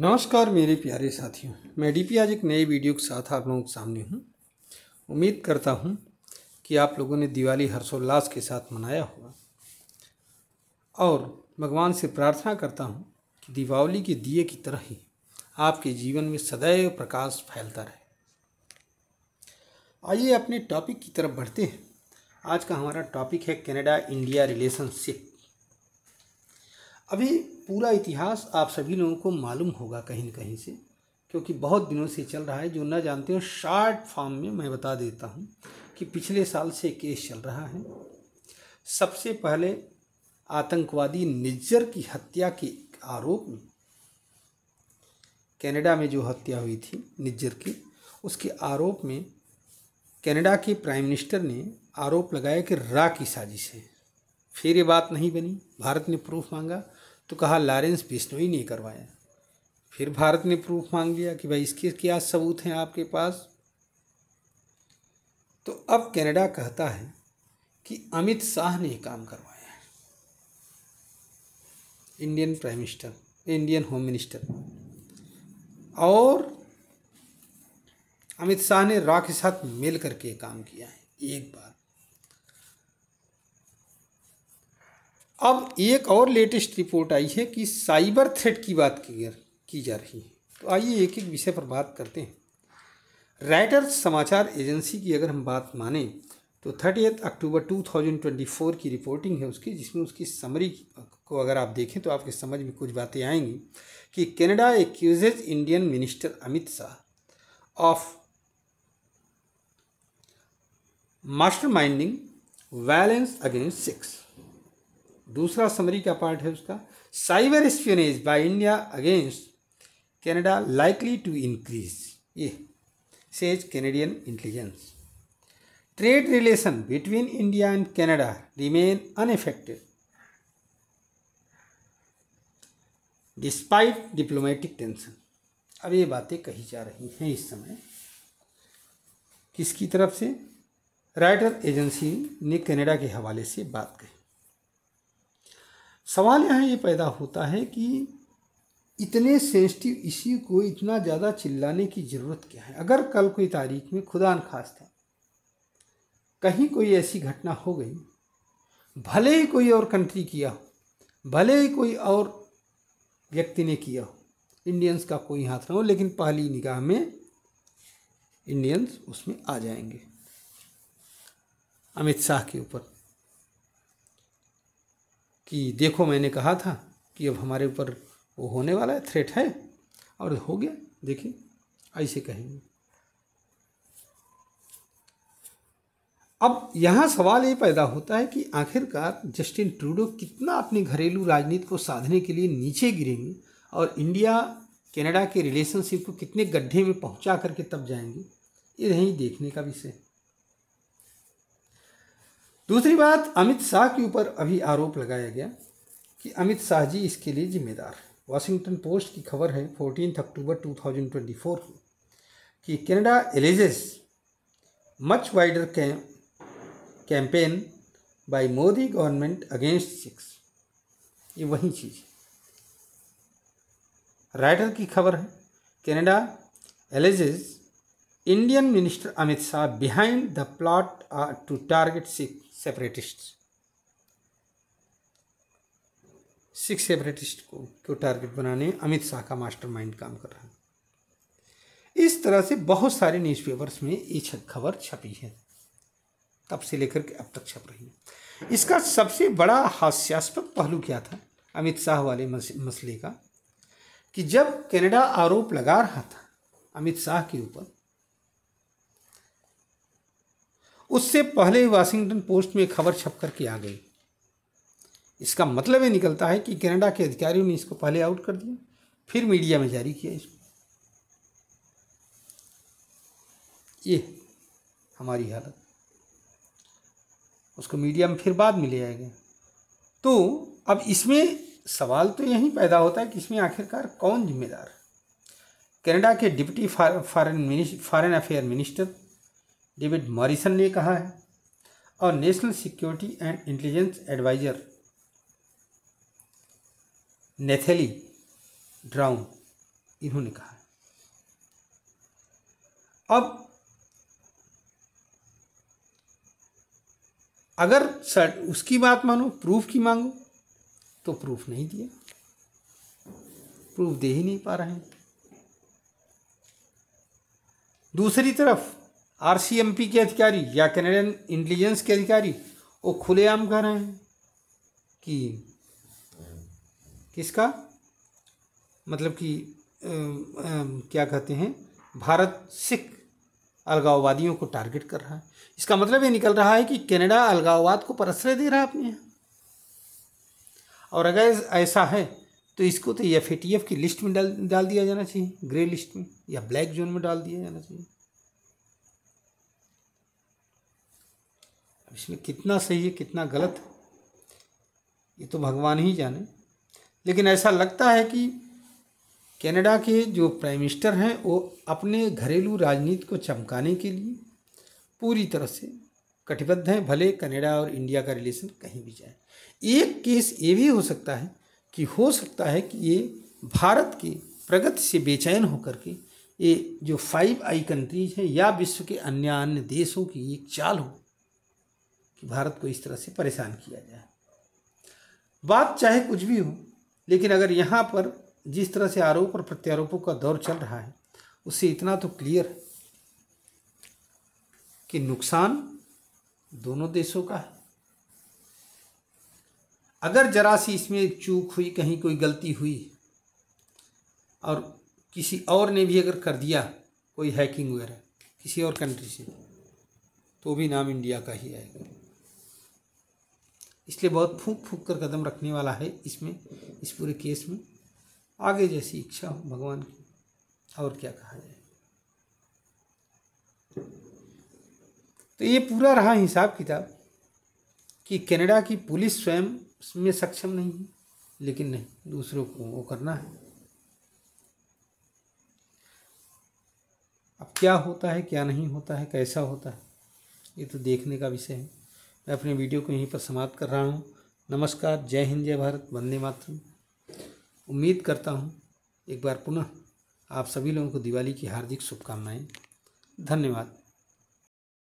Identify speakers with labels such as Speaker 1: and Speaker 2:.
Speaker 1: नमस्कार मेरे प्यारे साथियों मैं डीपी आज एक नए वीडियो के साथ आप लोगों के सामने हूँ उम्मीद करता हूँ कि आप लोगों ने दिवाली हर्षोल्लास के साथ मनाया होगा और भगवान से प्रार्थना करता हूँ कि दीपावली के दिए की तरह ही आपके जीवन में सदैव प्रकाश फैलता रहे आइए अपने टॉपिक की तरफ बढ़ते हैं आज का हमारा टॉपिक है कनाडा इंडिया रिलेशनशिप अभी पूरा इतिहास आप सभी लोगों को मालूम होगा कहीं न कहीं से क्योंकि बहुत दिनों से चल रहा है जो ना जानते हो शार्ट फॉर्म में मैं बता देता हूँ कि पिछले साल से केस चल रहा है सबसे पहले आतंकवादी निज्जर की हत्या के आरोप में कनाडा में जो हत्या हुई थी निज्जर की उसके आरोप में कनाडा के प्राइम मिनिस्टर ने आरोप लगाया कि रा की साजिश है फिर ये बात नहीं बनी भारत ने प्रूफ मांगा तो कहा लॉरेंस बिश्नोई ने करवाया फिर भारत ने प्रूफ मांग लिया कि भाई इसके क्या सबूत हैं आपके पास तो अब कनाडा कहता है कि अमित शाह ने काम करवाया है Indian prime minister Indian home minister और अमित शाह ने रॉ के साथ मिल करके काम किया है एक बार अब एक और लेटेस्ट रिपोर्ट आई है कि साइबर थ्रेट की बात की जा रही है तो आइए एक एक विषय पर बात करते हैं राइटर्स समाचार एजेंसी की अगर हम बात माने तो थर्टी अक्टूबर 2024 की रिपोर्टिंग है उसकी जिसमें उसकी समरी को अगर आप देखें तो आपके समझ में कुछ बातें आएंगी कि Canada accuses Indian minister Amit Shah of masterminding violence against Sikhs दूसरा समरी का पार्ट है उसका cyber espionage by India against Canada likely to increase ये says Canadian intelligence trade relation between India and Canada remain unaffected despite diplomatic tension अब ये बातें कही जा रही हैं इस समय किसकी तरफ से राइटर एजेंसी ने कनाडा के हवाले से बात कही सवाल यहाँ ये पैदा होता है कि इतने सेंसिटिव इसी को इतना ज़्यादा चिल्लाने की ज़रूरत क्या है अगर कल कोई तारीख में खुदा न खास्ता कहीं कोई ऐसी घटना हो गई भले ही कोई और कंट्री किया हो भले ही कोई और व्यक्ति ने किया हो इंडियंस का कोई हाथ ना हो लेकिन पहली निगाह में इंडियंस उसमें आ जाएंगे अमित शाह के ऊपर कि देखो मैंने कहा था कि अब हमारे ऊपर वो होने वाला है थ्रेट है और हो गया देखिए ऐसे कहेंगे अब यहाँ सवाल ये पैदा होता है कि आखिरकार जस्टिन ट्रूडो कितना अपने घरेलू राजनीति को साधने के लिए नीचे गिरेंगे और इंडिया कनाडा के रिलेशनशिप को कितने गड्ढे में पहुँचा करके तब जाएंगे ये यही देखने का विषय है दूसरी बात अमित शाह के ऊपर अभी आरोप लगाया गया कि अमित शाह जी इसके लिए जिम्मेदार है वाशिंगटन पोस्ट की खबर है फोर्टीन अक्टूबर 2024 को कि Canada alleges much wider campaign by Modi government against six ये वही चीज़ है राइटर की खबर है Canada alleges Indian Minister Amit Shah behind the plot uh, to target six separatists. Six separatist को क्यों टारगेट बनाने अमित शाह का मास्टरमाइंड काम कर रहा है इस तरह से बहुत सारे न्यूज़पेपर्स में ये खबर छपी है तब से लेकर के अब तक छप रही है इसका सबसे बड़ा हास्यास्पद पहलू क्या था अमित शाह वाले मसले का कि जब कनाडा आरोप लगा रहा था अमित शाह के ऊपर उससे पहले वाशिंगटन पोस्ट में खबर छप करके आ गई इसका मतलब ये निकलता है कि कनाडा के अधिकारियों ने इसको पहले आउट कर दिया फिर मीडिया में जारी किया इसको ये हमारी हालत उसको मीडिया में फिर बाद में ले आएगा तो अब इसमें सवाल तो यही पैदा होता है कि इसमें आखिरकार कौन जिम्मेदार कनाडा के deputy foreign minister foreign affair minister David Morrison ने कहा है और national security and intelligence adviser Nathalie Drouin इन्होंने कहा है अब अगर सर उसकी बात मानो प्रूफ की मांगो तो प्रूफ नहीं दिया प्रूफ दे ही नहीं पा रहे हैं दूसरी तरफ आरसीएमपी के अधिकारी या कैनेडियन इंटेलिजेंस के अधिकारी वो खुलेआम कह रहे हैं कि किसका मतलब कि क्या कहते हैं भारत सिख अलगाववादियों को टारगेट कर रहा है इसका मतलब ये निकल रहा है कि कनाडा अलगाववाद को परसरे दे रहा है अपने यहाँ और अगर ऐसा है तो इसको तो टी एफ की लिस्ट में डाल डाल दिया जाना चाहिए ग्रे लिस्ट में या ब्लैक जोन में डाल दिया जाना चाहिए इसमें कितना सही है कितना गलत है ये तो भगवान ही जाने लेकिन ऐसा लगता है कि कनाडा के जो प्राइम मिनिस्टर हैं वो अपने घरेलू राजनीति को चमकाने के लिए पूरी तरह से कटिबद्ध हैं भले कनाडा और इंडिया का रिलेशन कहीं भी जाए एक केस ये भी हो सकता है कि हो सकता है कि ये भारत के प्रगति से बेचैन होकर के ये जो फाइव आई कंट्रीज हैं या विश्व के अन्य अन्य देशों की एक चाल हो कि भारत को इस तरह से परेशान किया जाए बात चाहे कुछ भी हो लेकिन अगर यहाँ पर जिस तरह से आरोप और प्रत्यारोपों का दौर चल रहा है उससे इतना तो क्लियर है कि नुकसान दोनों देशों का है अगर जरा सी इसमें चूक हुई कहीं कोई गलती हुई और किसी और ने भी अगर कर दिया कोई हैकिंग वगैरह किसी और कंट्री से तो भी नाम इंडिया का ही आएगा इसलिए बहुत फूंक फूंक कर कदम रखने वाला है इसमें इस पूरे केस में आगे जैसी इच्छा हो भगवान की और क्या कहा जाए तो ये पूरा रहा हिसाब किताब कि कनाडा की पुलिस स्वयं में सक्षम नहीं है लेकिन नहीं दूसरों को वो करना है अब क्या होता है क्या नहीं होता है कैसा होता है ये तो देखने का विषय है मैं अपनी वीडियो को यहीं पर समाप्त कर रहा हूँ नमस्कार जय हिंद जय भारत वंदे मातृ उम्मीद करता हूँ एक बार पुनः आप सभी लोगों को दिवाली की हार्दिक शुभकामनाएँ धन्यवाद